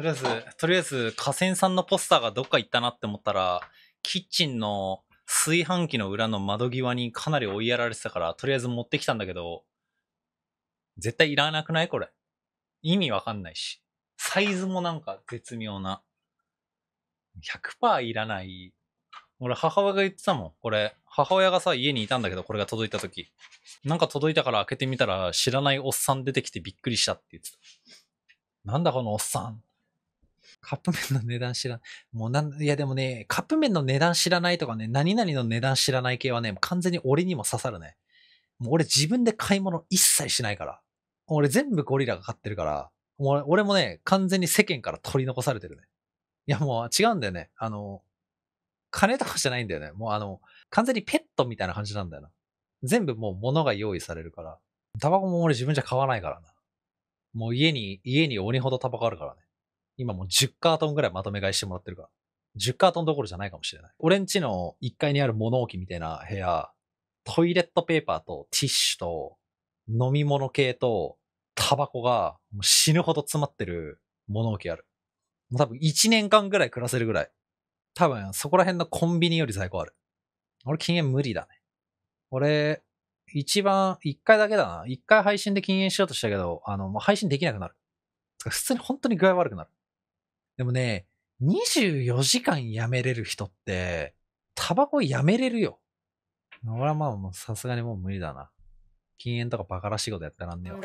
とりあえず、とりあえず、河川さんのポスターがどっか行ったなって思ったら、キッチンの炊飯器の裏の窓際にかなり追いやられてたから、とりあえず持ってきたんだけど、絶対いらなくないこれ。意味わかんないし。サイズもなんか絶妙な。100%いらない。俺、母親が言ってたもん。これ、母親がさ、家にいたんだけど、これが届いた時。なんか届いたから開けてみたら、知らないおっさん出てきてびっくりしたって言ってた。なんだこのおっさん。カップ麺の値段知らん。もうなん、いやでもね、カップ麺の値段知らないとかね、何々の値段知らない系はね、完全に俺にも刺さるね。もう俺自分で買い物一切しないから。俺全部ゴリラが買ってるから、もう俺もね、完全に世間から取り残されてるね。いやもう違うんだよね。あの、金とかじゃないんだよね。もうあの、完全にペットみたいな感じなんだよな。全部もう物が用意されるから。タバコも俺自分じゃ買わないからな。もう家に、家に鬼ほどタバコあるからね。今もう10カートンぐらいまとめ買いしてもらってるから。10カートンどころじゃないかもしれない。俺んちの1階にある物置みたいな部屋、トイレットペーパーとティッシュと飲み物系とタバコがもう死ぬほど詰まってる物置ある。もう多分1年間ぐらい暮らせるぐらい。多分そこら辺のコンビニより在庫ある。俺禁煙無理だね。俺、一番、一回だけだな。一回配信で禁煙しようとしたけど、あの、もう配信できなくなる。普通に本当に具合悪くなる。でもね、24時間やめれる人って、タバコやめれるよ。俺はまあもうさすがにもう無理だな。禁煙とかバカらしいことやってらんねえわ。